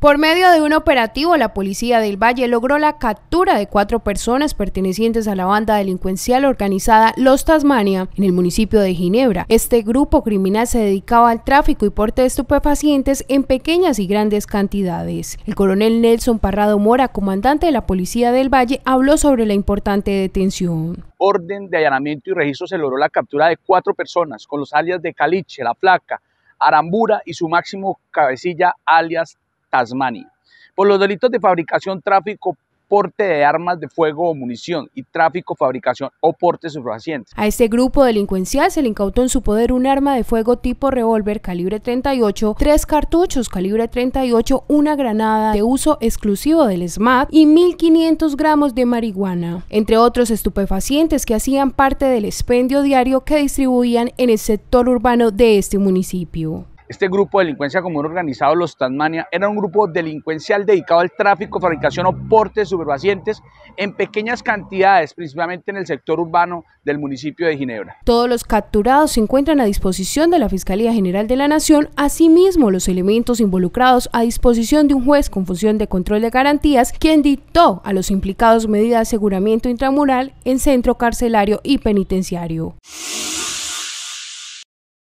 Por medio de un operativo, la policía del Valle logró la captura de cuatro personas pertenecientes a la banda delincuencial organizada Los Tasmania en el municipio de Ginebra. Este grupo criminal se dedicaba al tráfico y porte de estupefacientes en pequeñas y grandes cantidades. El coronel Nelson Parrado Mora, comandante de la policía del Valle, habló sobre la importante detención. Orden de allanamiento y registro se logró la captura de cuatro personas con los alias de Caliche, La Placa, Arambura y su máximo cabecilla alias Tasmania, por los delitos de fabricación, tráfico, porte de armas de fuego o munición y tráfico, fabricación o porte estupefacientes. A este grupo delincuencial se le incautó en su poder un arma de fuego tipo revólver calibre 38, tres cartuchos calibre 38, una granada de uso exclusivo del SMAT y 1.500 gramos de marihuana, entre otros estupefacientes que hacían parte del expendio diario que distribuían en el sector urbano de este municipio. Este grupo de delincuencia común organizado, los Tasmania, era un grupo delincuencial dedicado al tráfico, fabricación o porte de superpacientes en pequeñas cantidades, principalmente en el sector urbano del municipio de Ginebra. Todos los capturados se encuentran a disposición de la Fiscalía General de la Nación, asimismo los elementos involucrados a disposición de un juez con función de control de garantías, quien dictó a los implicados medidas de aseguramiento intramural en centro carcelario y penitenciario.